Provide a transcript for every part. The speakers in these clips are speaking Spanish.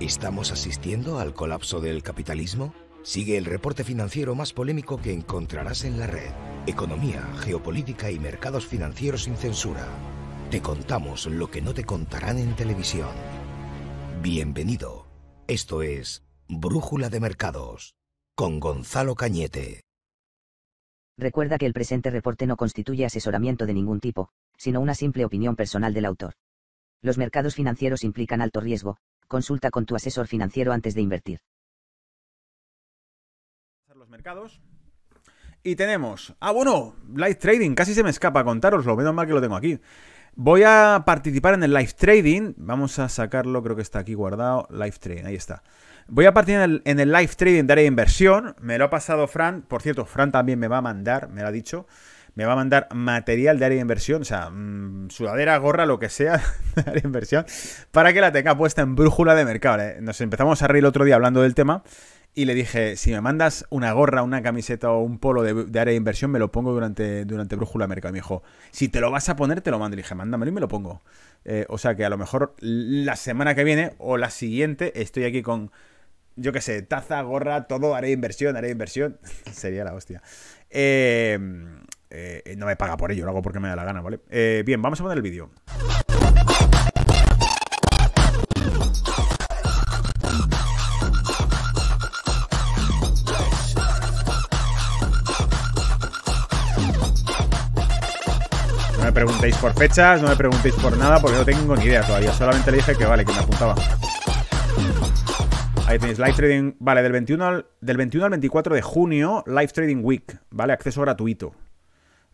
¿Estamos asistiendo al colapso del capitalismo? Sigue el reporte financiero más polémico que encontrarás en la red. Economía, geopolítica y mercados financieros sin censura. Te contamos lo que no te contarán en televisión. Bienvenido. Esto es Brújula de Mercados con Gonzalo Cañete. Recuerda que el presente reporte no constituye asesoramiento de ningún tipo, sino una simple opinión personal del autor. Los mercados financieros implican alto riesgo, Consulta con tu asesor financiero antes de invertir. Los mercados. Y tenemos. Ah, bueno, live trading. Casi se me escapa lo Menos mal que lo tengo aquí. Voy a participar en el live trading. Vamos a sacarlo, creo que está aquí guardado. Live trading, ahí está. Voy a partir en el, en el live trading de área de inversión. Me lo ha pasado Fran. Por cierto, Fran también me va a mandar, me lo ha dicho me va a mandar material de área de inversión, o sea, mm, sudadera, gorra, lo que sea de área de inversión, para que la tenga puesta en brújula de mercado. ¿eh? Nos empezamos a reír el otro día hablando del tema y le dije, si me mandas una gorra, una camiseta o un polo de, área de inversión, me lo pongo durante, durante brújula de mercado. Y me dijo, si te lo vas a poner, te lo mando. le dije, mándamelo y me lo pongo. Eh, o sea que a lo mejor la semana que viene o la siguiente estoy aquí con yo qué sé, taza, gorra, todo, de inversión, área de inversión. Sería la hostia. Eh, eh, no me paga por ello, lo hago porque me da la gana, ¿vale? Eh, bien, vamos a poner el vídeo. No me preguntéis por fechas, no me preguntéis por nada, porque no tengo ni idea todavía. Solamente le dije que vale, que me apuntaba. Ahí tenéis Live Trading, vale, del 21 al, del 21 al 24 de junio, Live Trading Week, ¿vale? Acceso gratuito.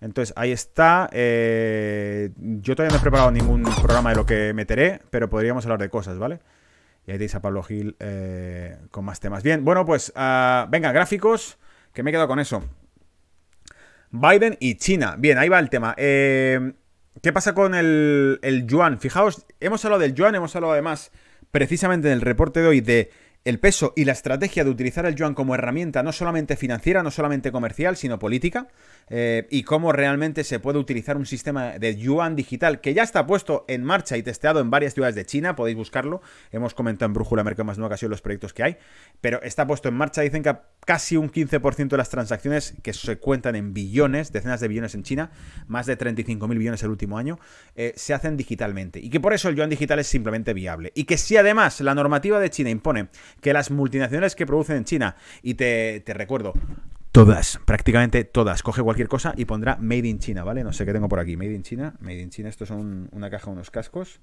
Entonces, ahí está. Eh, yo todavía no he preparado ningún programa de lo que meteré, pero podríamos hablar de cosas, ¿vale? Y ahí tenéis a Pablo Gil eh, con más temas. Bien, bueno, pues ah, venga, gráficos, que me he quedado con eso. Biden y China. Bien, ahí va el tema. Eh, ¿Qué pasa con el yuan? Fijaos, hemos hablado del yuan, hemos hablado además precisamente en el reporte de hoy de el peso y la estrategia de utilizar el yuan como herramienta no solamente financiera, no solamente comercial, sino política, eh, y cómo realmente se puede utilizar un sistema de yuan digital que ya está puesto en marcha y testeado en varias ciudades de China, podéis buscarlo, hemos comentado en Brújula Mercado más no ocasión los proyectos que hay, pero está puesto en marcha, dicen que casi un 15% de las transacciones que se cuentan en billones, decenas de billones en China, más de 35.000 billones el último año, eh, se hacen digitalmente, y que por eso el yuan digital es simplemente viable, y que si además la normativa de China impone que las multinacionales que producen en China. Y te, te recuerdo, todas, prácticamente todas. Coge cualquier cosa y pondrá Made in China, ¿vale? No sé qué tengo por aquí. Made in China, Made in China. Esto son una caja, unos cascos.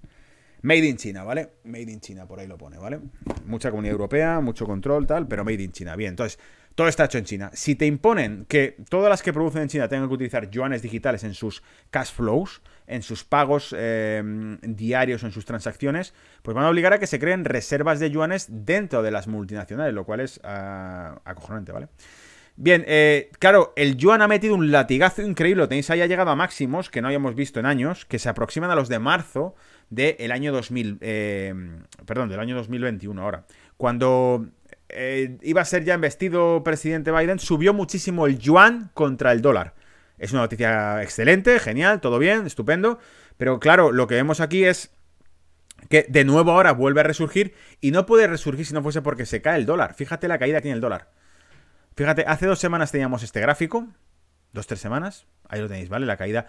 Made in China, ¿vale? Made in China, por ahí lo pone, ¿vale? Mucha comunidad europea, mucho control, tal, pero Made in China. Bien, entonces, todo está hecho en China. Si te imponen que todas las que producen en China tengan que utilizar yuanes digitales en sus cash flows, en sus pagos eh, diarios, en sus transacciones, pues van a obligar a que se creen reservas de yuanes dentro de las multinacionales, lo cual es ah, acojonante, ¿vale? Bien, eh, claro, el yuan ha metido un latigazo increíble, tenéis ahí, ha llegado a máximos que no habíamos visto en años, que se aproximan a los de marzo del año 2000, eh, perdón, del año 2021 ahora, cuando eh, iba a ser ya investido presidente Biden, subió muchísimo el yuan contra el dólar. Es una noticia excelente, genial, todo bien, estupendo, pero claro, lo que vemos aquí es que de nuevo ahora vuelve a resurgir y no puede resurgir si no fuese porque se cae el dólar. Fíjate la caída que tiene el dólar. Fíjate, hace dos semanas teníamos este gráfico, dos, tres semanas. Ahí lo tenéis, ¿vale? La caída.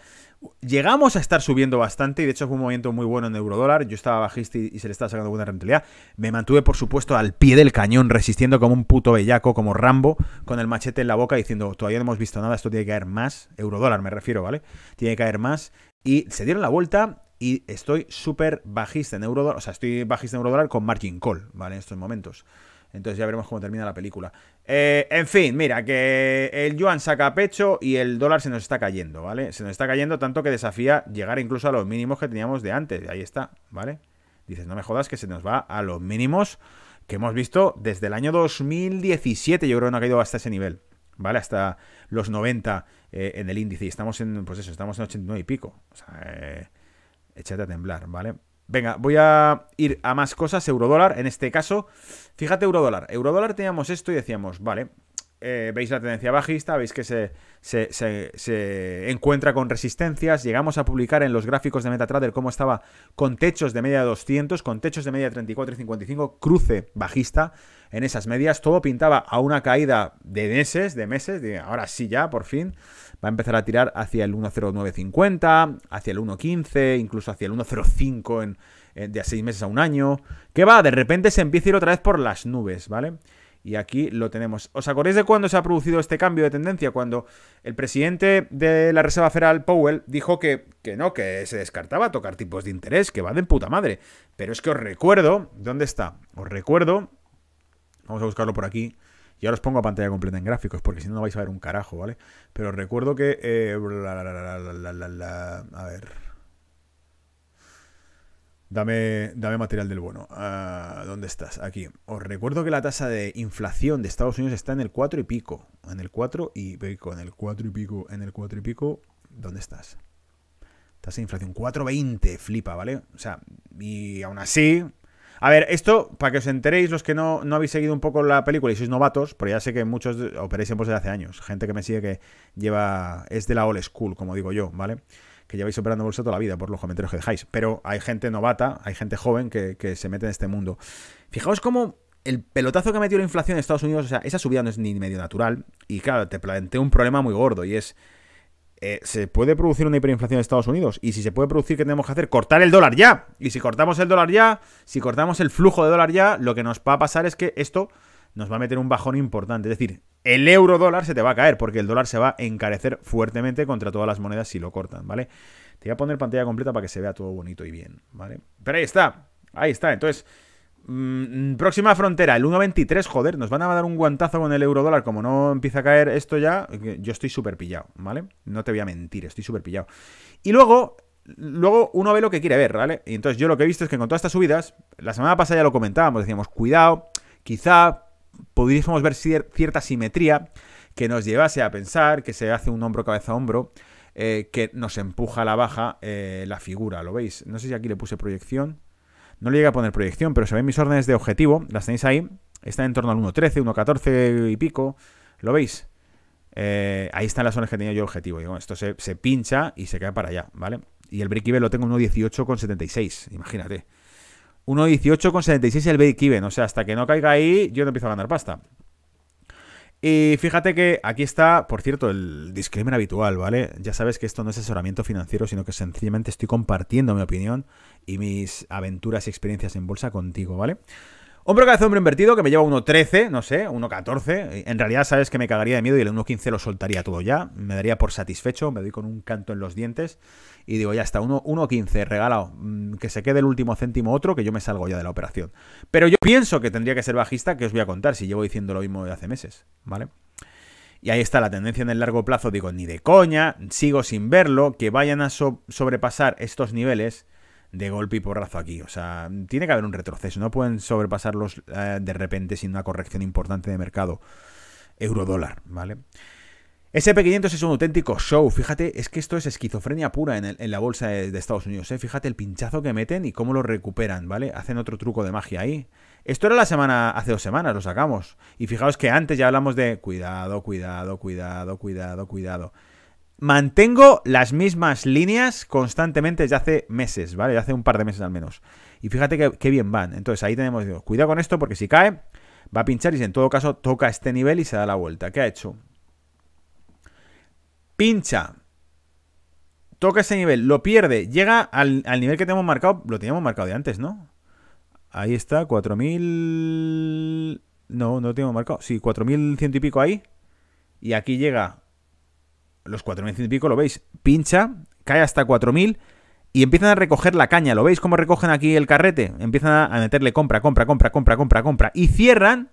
Llegamos a estar subiendo bastante y de hecho fue un momento muy bueno en eurodólar. Yo estaba bajista y, se le estaba sacando buena rentabilidad. Me mantuve, por supuesto, al pie del cañón, resistiendo como un puto bellaco, como Rambo, con el machete en la boca, diciendo, todavía no hemos visto nada, esto tiene que caer más. Eurodólar me refiero, ¿vale? Tiene que caer más. Y se dieron la vuelta y estoy súper bajista en eurodólar. O sea, estoy bajista en eurodólar con margin call, ¿vale? En estos momentos. Entonces ya veremos cómo termina la película. Eh, en fin, mira, que el yuan saca pecho y el dólar se nos está cayendo, ¿vale? Se nos está cayendo tanto que desafía llegar incluso a los mínimos que teníamos de antes. Ahí está, ¿vale? Dices, no me jodas que se nos va a los mínimos que hemos visto desde el año 2017. Yo creo que no ha caído hasta ese nivel, ¿vale? Hasta los 90 eh, en el índice. Y estamos en, pues eso, estamos en 89 y pico. O sea, eh, échate a temblar, ¿vale? Venga, voy a ir a más cosas. Eurodólar, en este caso, fíjate eurodólar. Eurodólar teníamos esto y decíamos, vale, eh, veis la tendencia bajista, veis que se, se, encuentra con resistencias. Llegamos a publicar en los gráficos de MetaTrader cómo estaba con techos de media 200, con techos de media 34 y 55, cruce bajista en esas medias. Todo pintaba a una caída de meses, de meses, de ahora sí ya, por fin va a empezar a tirar hacia el 1.0950, hacia el 1.15, incluso hacia el 1.05 en, eh, de a 6 meses a un año. Que va, de repente se empieza a ir otra vez por las nubes, ¿vale? Y aquí lo tenemos. ¿Os acordáis de cuándo se ha producido este cambio de tendencia? Cuando el presidente de la Reserva Federal, Powell, dijo que, que no, que se descartaba tocar tipos de interés, que va de puta madre. Pero es que os recuerdo, ¿dónde está? Os recuerdo, vamos a buscarlo por aquí. Y os pongo a pantalla completa en gráficos, porque si no, no vais a ver un carajo, ¿vale? Pero recuerdo que. Eh, a ver. Dame, dame material del bueno. Ah, ¿Dónde estás? Aquí. Os recuerdo que la tasa de inflación de Estados Unidos está en el 4 y pico. En el 4 y pico. En el 4 y pico. En el 4 y pico. ¿Dónde estás? Tasa de inflación 4,20. Flipa, ¿vale? O sea, y aún así, a ver, esto, para que os enteréis, los que no, no habéis seguido un poco la película y sois novatos, pero ya sé que muchos operéis en desde hace años. Gente que me sigue que lleva. es de la old school, como digo yo, ¿vale? Que lleváis operando bolsa toda la vida por los comentarios que dejáis. Pero hay gente novata, hay gente joven que, se mete en este mundo. Fijaos cómo el pelotazo que ha metido la inflación en Estados Unidos, o sea, esa subida no es ni medio natural. Y claro, te plantea un problema muy gordo y es eh, se puede producir una hiperinflación en Estados Unidos. Y si se puede producir, ¿qué tenemos que hacer? Cortar el dólar ya. Y si cortamos el dólar ya, si cortamos el flujo de dólar ya, lo que nos va a pasar es que esto nos va a meter un bajón importante. Es decir, el euro dólar se te va a caer porque el dólar se va a encarecer fuertemente contra todas las monedas si lo cortan, ¿vale? Te voy a poner pantalla completa para que se vea todo bonito y bien, ¿vale? Pero ahí está, ahí está. Entonces, Mm, próxima frontera, el 1.23, joder, nos van a dar un guantazo con el euro dólar. Como no empieza a caer esto ya, yo estoy súper pillado, ¿vale? No te voy a mentir, estoy súper pillado. Y luego, luego uno ve lo que quiere ver, ¿vale? Y entonces yo lo que he visto es que con todas estas subidas, la semana pasada ya lo comentábamos, decíamos, cuidado, quizá podríamos ver cierta simetría que nos llevase a pensar que se hace un hombro cabeza a hombro, eh, que nos empuja a la baja eh, la figura, ¿lo veis? No sé si aquí le puse proyección. No le llega a poner proyección, pero se ven mis órdenes de objetivo. Las tenéis ahí. Está en torno al 1.13, 1.14 y pico. ¿Lo veis? Eh, ahí están las órdenes que tenía yo objetivo. esto se, pincha y se queda para allá, ¿vale? Y el break-even lo tengo 1.18,76. Imagínate. 1.18,76 el break-even. O sea, hasta que no caiga ahí, yo no empiezo a ganar pasta. Y fíjate que aquí está, por cierto, el disclaimer habitual, ¿vale? Ya sabes que esto no es asesoramiento financiero, sino que sencillamente estoy compartiendo mi opinión y mis aventuras y experiencias en bolsa contigo, ¿vale? vale Hombro cabeza hombre invertido que me lleva 1.13, no sé, 1.14. En realidad sabes que me cagaría de miedo y el 1.15 lo soltaría todo ya. Me daría por satisfecho, me doy con un canto en los dientes y digo, ya está, 1.15 regalado. Mm, que se quede el último céntimo otro, que yo me salgo ya de la operación. Pero yo pienso que tendría que ser bajista, que os voy a contar si llevo diciendo lo mismo de hace meses, ¿vale? Y ahí está la tendencia en el largo plazo, digo, ni de coña, sigo sin verlo, que vayan a sobrepasar estos niveles de golpe y porrazo aquí. O sea, tiene que haber un retroceso. No pueden sobrepasarlos eh, de repente sin una corrección importante de mercado euro-dólar, ¿vale? SP500 es un auténtico show. Fíjate, es que esto es esquizofrenia pura en, la bolsa de, de Estados Unidos. ¿eh? Fíjate el pinchazo que meten y cómo lo recuperan, ¿vale? Hacen otro truco de magia ahí. Esto era la semana, hace dos semanas, lo sacamos. Y fijaos que antes ya hablamos de cuidado, cuidado, cuidado, cuidado, cuidado mantengo las mismas líneas constantemente ya hace meses, ¿vale? Ya hace un par de meses al menos. Y fíjate qué bien van. Entonces ahí tenemos, cuidado con esto porque si cae, va a pinchar y si en todo caso toca este nivel y se da la vuelta. ¿Qué ha hecho? Pincha. Toca ese nivel, lo pierde, llega al, nivel que tenemos marcado, lo teníamos marcado de antes, ¿no? Ahí está, 4000... No, no lo tengo marcado. Sí, 4100 y pico ahí. Y aquí llega los 4.100 y pico, lo veis, pincha, cae hasta 4.000 y empiezan a recoger la caña. ¿Lo veis cómo recogen aquí el carrete? Empiezan a meterle compra, compra, compra, compra, compra, compra. Y cierran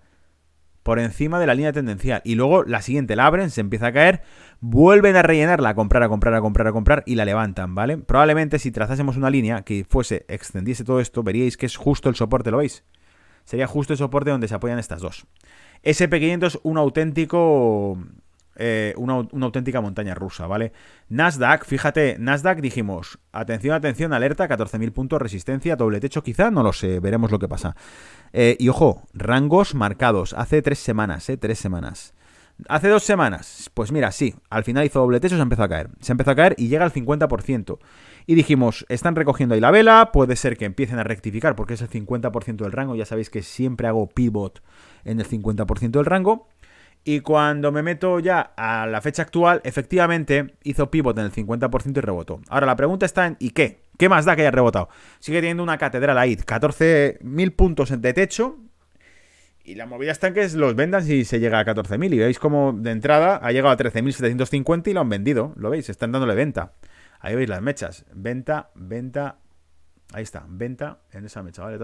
por encima de la línea tendencial. Y luego la siguiente la abren, se empieza a caer, vuelven a rellenarla, a comprar, a comprar, a comprar, a comprar y la levantan, ¿vale? Probablemente si trazásemos una línea que fuese, extendiese todo esto, veríais que es justo el soporte, ¿lo veis? Sería justo el soporte donde se apoyan estas dos. SP500 un auténtico eh, una, auténtica montaña rusa, ¿vale? Nasdaq, fíjate, Nasdaq dijimos, atención, atención, alerta, 14.000 puntos, resistencia, doble techo quizá, no lo sé, veremos lo que pasa. Eh, y ojo, rangos marcados, hace tres semanas, ¿eh? Tres semanas. Hace dos semanas, pues mira, sí, al final hizo doble techo, se empezó a caer. Se empezó a caer y llega al 50%. Y dijimos, están recogiendo ahí la vela, puede ser que empiecen a rectificar porque es el 50% del rango, ya sabéis que siempre hago pivot en el 50% del rango. Y cuando me meto ya a la fecha actual, efectivamente hizo pivot en el 50% y rebotó. Ahora la pregunta está en ¿y qué? ¿Qué más da que haya rebotado? Sigue teniendo una catedral ahí, 14.000 puntos de techo. Y la movida está en que los vendan si se llega a 14.000. Y veis cómo de entrada ha llegado a 13.750 y lo han vendido. Lo veis, están dándole venta. Ahí veis las mechas. Venta, venta, Ahí está, venta en esa mecha, ¿vale?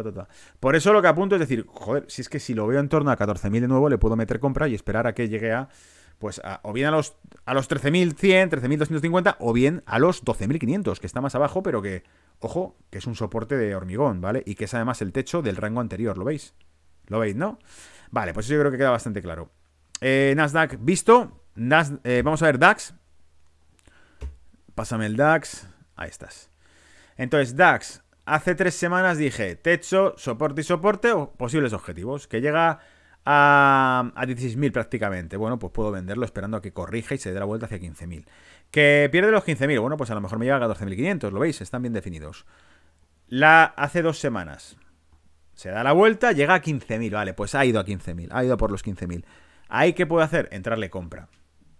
Por eso lo que apunto es decir, joder, si es que si lo veo en torno a 14.000 de nuevo, le puedo meter compra y esperar a que llegue a, pues, o bien a los, a los 13.100, 13.250, o bien a los 12.500, que está más abajo, pero que, ojo, que es un soporte de hormigón, ¿vale? Y que es además el techo del rango anterior, ¿lo veis? ¿Lo veis, no? Vale, pues eso yo creo que queda bastante claro. Eh, Nasdaq visto. Eh, vamos a ver DAX. Pásame el DAX. Ahí estás. Entonces, DAX, Hace tres semanas dije techo, soporte y soporte o posibles objetivos, que llega a, 16.000 prácticamente. Bueno, pues puedo venderlo esperando a que corrija y se dé la vuelta hacia 15.000. Que pierde los 15.000, bueno, pues a lo mejor me llega a 14.500, lo veis, están bien definidos. La hace dos semanas. Se da la vuelta, llega a 15.000, vale, pues ha ido a 15.000, ha ido por los 15.000. Ahí, ¿qué puedo hacer? Entrarle compra.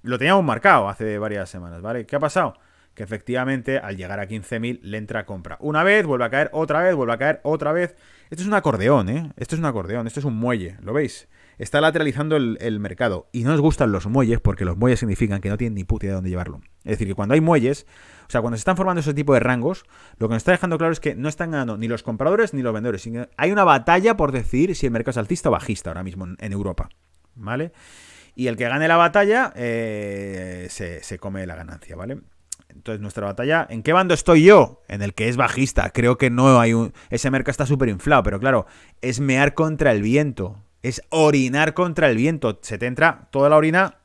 Lo teníamos marcado hace varias semanas, ¿vale? ¿Qué ha pasado? que efectivamente al llegar a 15.000 le entra compra. Una vez, vuelve a caer, otra vez, vuelve a caer, otra vez. Esto es un acordeón, ¿eh? Esto es un acordeón, esto es un muelle, ¿lo veis? Está lateralizando el, mercado. Y no nos gustan los muelles porque los muelles significan que no tienen ni puta idea de dónde llevarlo. Es decir, que cuando hay muelles, o sea, cuando se están formando ese tipo de rangos, lo que nos está dejando claro es que no están ganando ni los compradores ni los vendedores. Hay una batalla por decir si el mercado es altista o bajista ahora mismo en, Europa. ¿Vale? Y el que gane la batalla eh, se come la ganancia, ¿vale? Entonces, nuestra batalla, ¿en qué bando estoy yo? En el que es bajista. Creo que no hay un. Ese mercado está súper inflado, pero claro, es mear contra el viento. Es orinar contra el viento. Se te entra toda la orina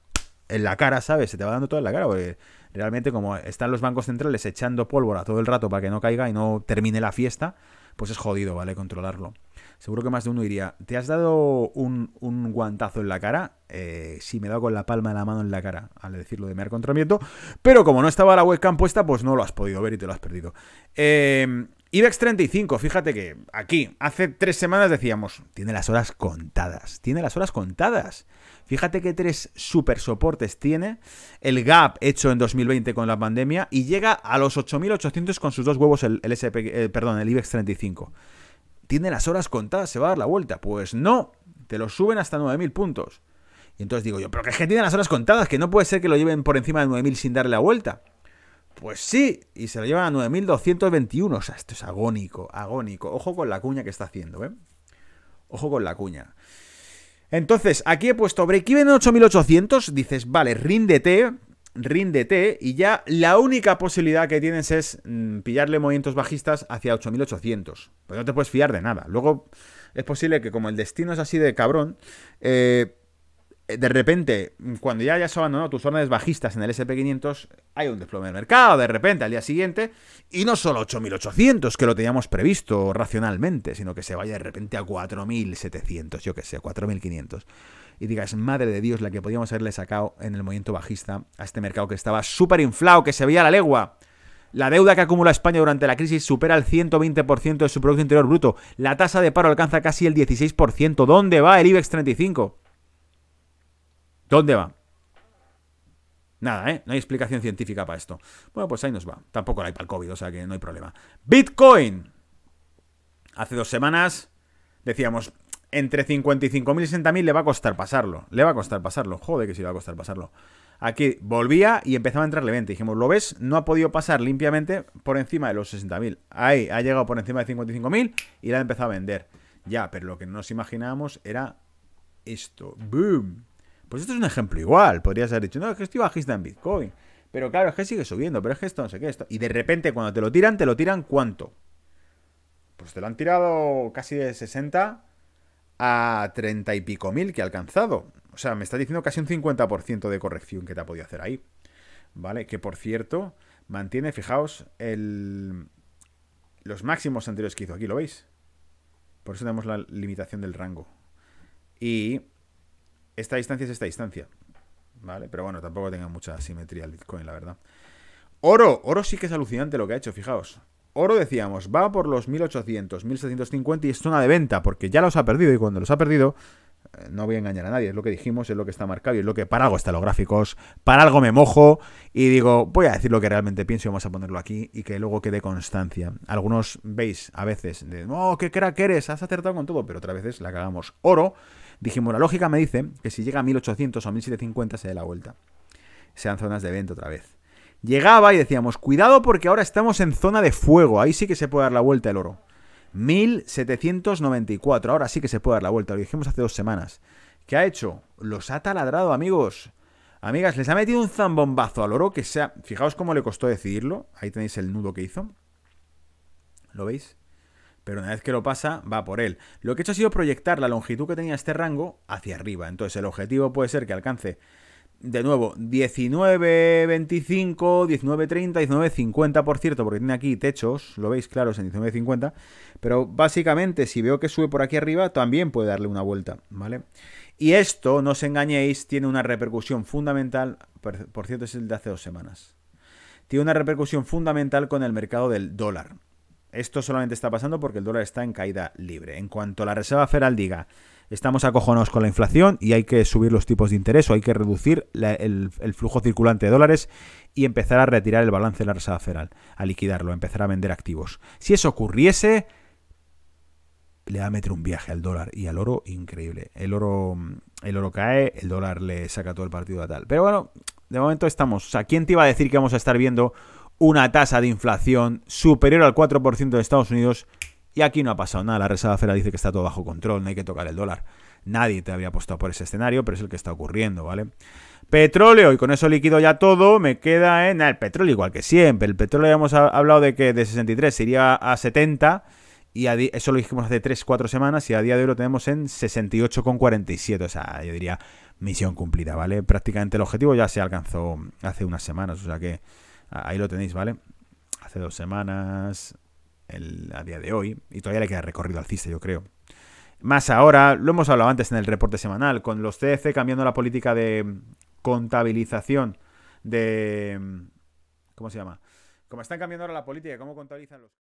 en la cara, ¿sabes? Se te va dando toda en la cara, porque realmente, como están los bancos centrales echando pólvora todo el rato para que no caiga y no termine la fiesta, pues es jodido, ¿vale? Controlarlo seguro que más de uno iría. ¿te has dado un, guantazo en la cara? Eh, sí, me he dado con la palma de la mano en la cara al decirlo de mear contra pero como no estaba la webcam puesta, pues no lo has podido ver y te lo has perdido. Em, IBEX 35, fíjate que aquí, hace tres semanas decíamos, tiene las horas contadas, tiene las horas contadas. Fíjate que tres super soportes tiene, el gap hecho en 2020 con la pandemia y llega a los 8.800 con sus dos huevos el, eh, perdón, el IBEX 35 tiene las horas contadas, se va a dar la vuelta. Pues no, te lo suben hasta 9.000 puntos. Y entonces digo yo, pero que es que tiene las horas contadas, que no puede ser que lo lleven por encima de 9.000 sin darle la vuelta. Pues sí, y se lo llevan a 9.221. O sea, esto es agónico, agónico. Ojo con la cuña que está haciendo, ¿eh? Ojo con la cuña. Entonces, aquí he puesto break-even en 8.800. Dices, vale, ríndete, ríndete y ya la única posibilidad que tienes es mm, pillarle movimientos bajistas hacia 8800. Pues no te puedes fiar de nada. Luego es posible que como el destino es así de cabrón, eh, de repente, mm, cuando ya hayas abandonado tus órdenes bajistas en el SP500, hay un desplome del mercado de repente al día siguiente, y no solo 8.800, que lo teníamos previsto racionalmente, sino que se vaya de repente a 4.700, yo que sé, 4.500 y digas, madre de Dios, la que podíamos haberle sacado en el movimiento bajista a este mercado que estaba súper inflado, que se veía la legua. La deuda que acumula España durante la crisis supera el 120% de su Producto Interior Bruto. La tasa de paro alcanza casi el 16%. ¿Dónde va el IBEX 35? ¿Dónde va? Nada, ¿eh? No hay explicación científica para esto. Bueno, pues ahí nos va. Tampoco la hay para el COVID, o sea que no hay problema. Bitcoin. Hace dos semanas decíamos, entre 55.000 y 60.000 le va a costar pasarlo. Le va a costar pasarlo. Joder, que sí le va a costar pasarlo. Aquí volvía y empezaba a entrarle 20. Dijimos, ¿lo ves? No ha podido pasar limpiamente por encima de los 60.000. Ahí, ha llegado por encima de 55.000 y la ha empezado a vender. Ya, pero lo que nos imaginábamos era esto. ¡Boom! Pues esto es un ejemplo igual. Podrías haber dicho, no, es que estoy bajista en Bitcoin. Pero claro, es que sigue subiendo, pero es que esto no sé qué, esto. Y de repente cuando te lo tiran, te lo tiran cuánto. Pues te lo han tirado casi de 60 a 30 y pico mil que ha alcanzado. O sea, me está diciendo casi un 50% de corrección que te ha podido hacer ahí. ¿Vale? Que por cierto, mantiene, fijaos, el... los máximos anteriores que hizo aquí, ¿lo veis? Por eso tenemos la limitación del rango. Y esta distancia es esta distancia. ¿Vale? Pero bueno, tampoco tenga mucha simetría el Bitcoin, la verdad. Oro, oro sí que es alucinante lo que ha hecho, fijaos. Oro decíamos, va por los 1800, 1750 y es zona de venta, porque ya los ha perdido y cuando los ha perdido, eh, no voy a engañar a nadie, es lo que dijimos, es lo que está marcado y es lo que para algo están los gráficos, para algo me mojo y digo, voy a decir lo que realmente pienso y vamos a ponerlo aquí y que luego quede constancia. Algunos veis a veces, de, oh, qué crack eres, has acertado con todo, pero otras veces la cagamos. Oro, dijimos, la lógica me dice que si llega a 1800 o 1750 se dé la vuelta. Sean zonas de venta otra vez. Llegaba y decíamos, cuidado porque ahora estamos en zona de fuego, ahí sí que se puede dar la vuelta el oro. 1794, ahora sí que se puede dar la vuelta, lo dijimos hace dos semanas. ¿Qué ha hecho? Los ha taladrado, amigos. Amigas, les ha metido un zambombazo al oro que sea... Fijaos cómo le costó decidirlo. Ahí tenéis el nudo que hizo. ¿Lo veis? Pero una vez que lo pasa, va por él. Lo que he hecho ha sido proyectar la longitud que tenía este rango hacia arriba. Entonces el objetivo puede ser que alcance de nuevo, 19.25, 19.30, 19.50, por cierto, porque tiene aquí techos, lo veis claros en 19.50, pero básicamente si veo que sube por aquí arriba, también puede darle una vuelta, ¿vale? Y esto, no os engañéis, tiene una repercusión fundamental, por cierto, es el de hace dos semanas, tiene una repercusión fundamental con el mercado del dólar. Esto solamente está pasando porque el dólar está en caída libre. En cuanto la Reserva Federal diga, estamos acojonados con la inflación y hay que subir los tipos de interés o hay que reducir el, flujo circulante de dólares y empezar a retirar el balance de la Reserva Federal, a liquidarlo, a empezar a vender activos. Si eso ocurriese, le va a meter un viaje al dólar y al oro increíble. El oro, el oro cae, el dólar le saca todo el partido a tal. Pero bueno, de momento estamos. O sea, ¿quién te iba a decir que vamos a estar viendo una tasa de inflación superior al 4% de Estados Unidos? Y aquí no ha pasado nada. La Reserva Federal dice que está todo bajo control, no hay que tocar el dólar. Nadie te había apostado por ese escenario, pero es el que está ocurriendo, ¿vale? Petróleo, y con eso líquido ya todo, me queda en el petróleo igual que siempre. El petróleo ya hemos hablado de que de 63 iría a 70, y eso lo dijimos hace 3-4 semanas, y a día de hoy lo tenemos en 68,47. O sea, yo diría misión cumplida, ¿vale? Prácticamente el objetivo ya se alcanzó hace unas semanas, o sea que ahí lo tenéis, ¿vale? Hace dos semanas, a día de hoy, y todavía le queda recorrido al ciste, yo creo. Más ahora, lo hemos hablado antes en el reporte semanal, con los CF cambiando la política de contabilización de... ¿Cómo se llama? Como están cambiando ahora la política, cómo contabilizan los...